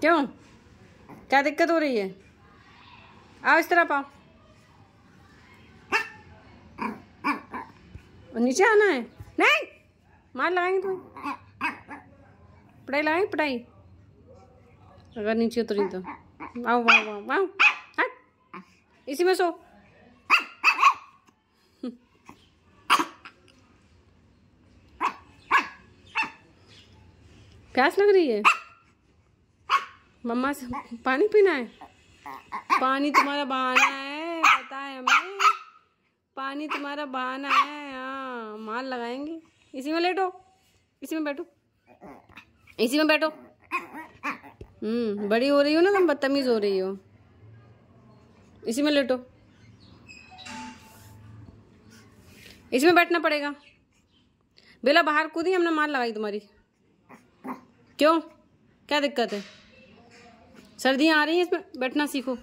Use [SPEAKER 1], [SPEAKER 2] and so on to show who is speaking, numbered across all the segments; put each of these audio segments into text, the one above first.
[SPEAKER 1] क्यों क्या दिक्कत हो रही है आओ इस तरफ आओ नीचे आना है नहीं मार लगाएंगे तुम तो। पटाई लगाएंगे पटाई अगर नीचे उतरी तो आओ वाओ वाओ वाओ इसी में सो प्यास लग रही है मम्मा से पानी पीना है पानी तुम्हारा बहाना है पता है हमें पानी तुम्हारा बहाना है हाँ मार लगाएंगे इसी में लेटो इसी में बैठो इसी में बैठो हम्म बड़ी हो रही हो ना तुम बदतमीज हो रही हो इसी में लेटो इसमें बैठना पड़ेगा बेला बाहर कूदी हमने मार लगाई तुम्हारी क्यों क्या दिक्कत है सर्दियाँ आ रही हैं इसमें बैठना सीखो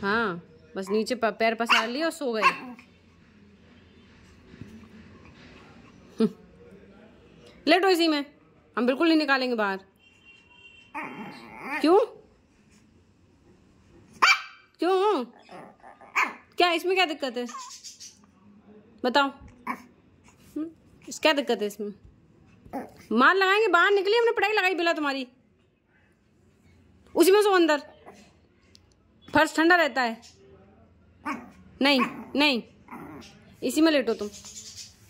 [SPEAKER 1] हाँ बस नीचे पैर पसार लिया और सो गए लेटो इसी में हम बिल्कुल नहीं निकालेंगे बाहर क्यों क्यों क्या इसमें क्या दिक्कत है बताओ इस हम्म, क्या दिक्कत है इसमें मार लगाएंगे बाहर निकली हमने पटाई लगाई बिला तुम्हारी उसी में सो अंदर फर्श ठंडा रहता है नहीं नहीं इसी में लेटो तुम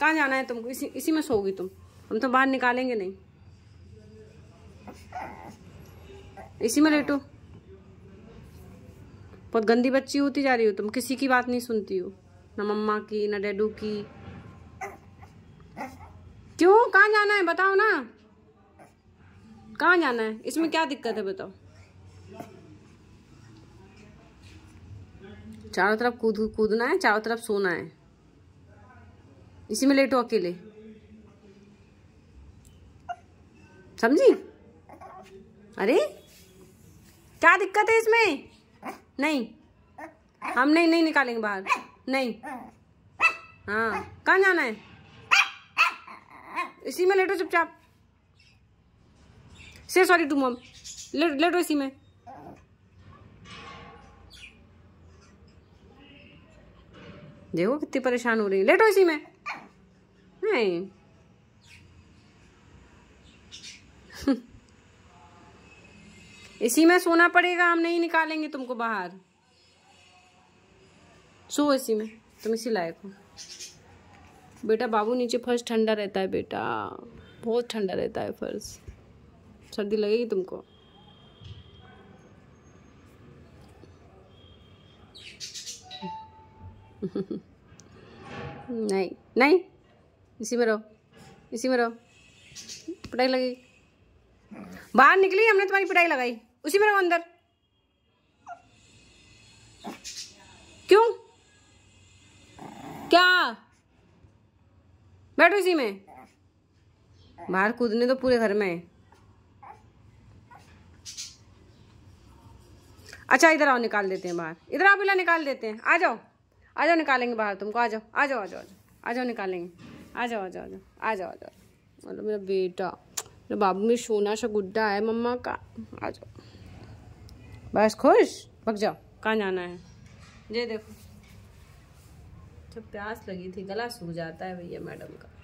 [SPEAKER 1] कहाँ जाना है तुमको इसी इसी में सोगी तुम हम तो बाहर निकालेंगे नहीं इसी में लेटो बहुत गंदी बच्ची होती जा रही हो तुम किसी की बात नहीं सुनती हो ना मम्मा की ना डैडू की क्यों कहाँ जाना है बताओ ना कहाँ जाना है इसमें क्या दिक्कत है बताओ चारों तरफ कूद कूदना है चारों तरफ सोना है इसी में लेटो अकेले समझी अरे क्या दिक्कत है इसमें नहीं हम नहीं नहीं निकालेंगे बाहर नहीं हाँ कहाँ जाना है इसी में लेटो चुपचाप से सॉरी टू मॉम लेटो इसी में देखो कितनी परेशान हो रही है लेटो इसी में नहीं इसी में सोना पड़ेगा हम नहीं निकालेंगे तुमको बाहर सो इसी में तुम इसी लायक हो बेटा बाबू नीचे फर्श ठंडा रहता है बेटा बहुत ठंडा रहता है फर्श सर्दी लगेगी तुमको नहीं नहीं इसी में रहो इसी में रहो पिटाई लगी बाहर निकली हमने तुम्हारी पिटाई लगाई उसी में रहो अंदर क्यों क्या बैठो इसी में बाहर कूदने तो पूरे घर में अच्छा इधर आओ निकाल देते हैं बाहर इधर आओ बिला निकाल देते हैं आ जाओ आ जाओ निकालेंगे बाहर तुमको आ जाओ आ जाओ आ जाओ आ जाओ निकालेंगे आ जाओ आ जाओ आ जाओ आ जाओ आ जाओ बोलो मेरा बेटा मेरे बाबू में सोना सा गुड्डा है मम्मा का आ जाओ बस खुश भग जाओ कहाँ जाना है जे देखो जब अच्छा, प्यास लगी थी गला सूख जाता है भैया मैडम का